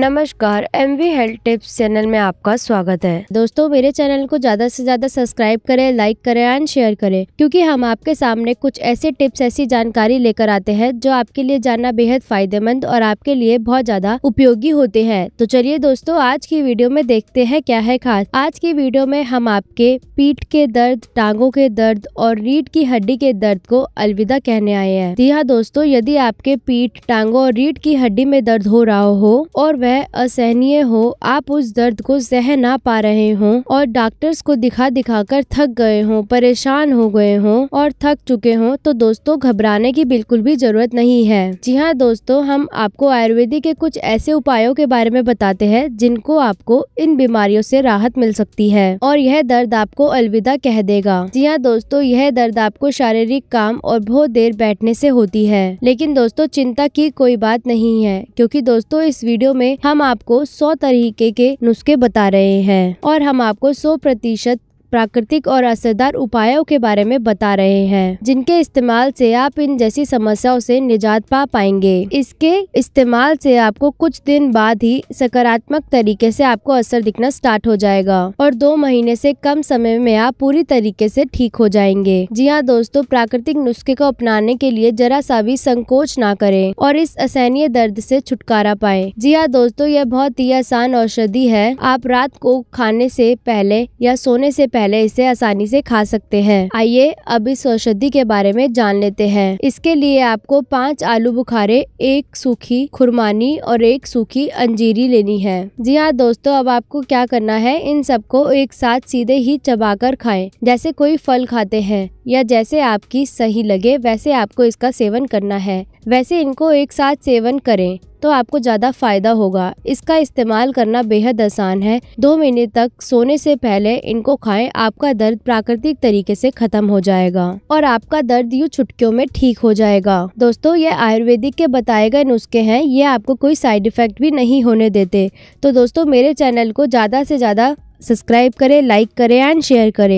नमस्कार M V health tips channel में आपका स्वागत है दोस्तों मेरे चैनल को ज्यादा से ज्यादा सब्सक्राइब करें लाइक करें एंड शेयर करें क्योंकि हम आपके सामने कुछ ऐसे टिप्स ऐसी जानकारी लेकर आते हैं जो आपके लिए जानना बेहद फायदेमंद और आपके लिए बहुत ज्यादा उपयोगी होते हैं तो चलिए दोस्तों आज की वीडियो में देखते हैं क्या है खास आज की वीडियो में हम आपके पीठ के दर्द टांगों के दर्द और रीढ़ की हड्डी के दर्द को अलविदा कहने आए हैं जी हाँ दोस्तों यदि आपके पीठ टांगों और रीढ़ की हड्डी में दर्द हो रहा हो और वह असहनीय हो आप उस दर्द को सह ना पा रहे हो और डॉक्टर्स को दिखा दिखा कर थक गए हो परेशान हो गए हो और थक चुके हों तो दोस्तों घबराने की बिल्कुल भी जरूरत नहीं है जी हाँ दोस्तों हम आपको आयुर्वेदिक के कुछ ऐसे उपायों के बारे में बताते हैं जिनको आपको इन बीमारियों से राहत मिल सकती है और यह दर्द आपको अलविदा कह देगा जी हाँ दोस्तों यह दर्द आपको शारीरिक काम और बहुत देर बैठने से होती है लेकिन दोस्तों चिंता की कोई बात नहीं है क्योंकि दोस्तों इस वीडियो में हम आपको सौ तरीके के नुस्खे बता रहे हैं और हम आपको सौ प्रतिशत प्राकृतिक और असरदार उपायों के बारे में बता रहे हैं जिनके इस्तेमाल से आप इन जैसी समस्याओं से निजात पा पाएंगे इसके इस्तेमाल से आपको कुछ दिन बाद ही सकारात्मक तरीके से आपको असर दिखना स्टार्ट हो जाएगा और दो महीने से कम समय में आप पूरी तरीके से ठीक हो जाएंगे जी हाँ दोस्तों प्राकृतिक नुस्खे को अपनाने के लिए जरा सा भी संकोच ना करें और इस असहनीय दर्द से छुटकारा पाए जी हाँ दोस्तों यह बहुत ही आसान औषधि है आप रात को खाने से पहले या सोने से पहले पहले इसे आसानी से खा सकते हैं आइए अब इस औषधि के बारे में जान लेते हैं इसके लिए आपको पाँच आलू बुखारे एक सूखी खुरमानी और एक सूखी अंजीरी लेनी है जी हाँ दोस्तों अब आपको क्या करना है इन सबको एक साथ सीधे ही कर खाए जैसे कोई फल खाते हैं या जैसे आपकी सही लगे वैसे आपको इसका सेवन करना है वैसे इनको एक साथ सेवन करें तो आपको ज़्यादा फायदा होगा इसका इस्तेमाल करना बेहद आसान है दो महीने तक सोने से पहले इनको खाएं आपका दर्द प्राकृतिक तरीके से खत्म हो जाएगा और आपका दर्द यूँ छुटकियों में ठीक हो जाएगा दोस्तों ये आयुर्वेदिक के बताए गए नुस्खे हैं ये आपको कोई साइड इफेक्ट भी नहीं होने देते तो दोस्तों मेरे चैनल को ज़्यादा से ज़्यादा सब्सक्राइब करें लाइक करें एंड शेयर करें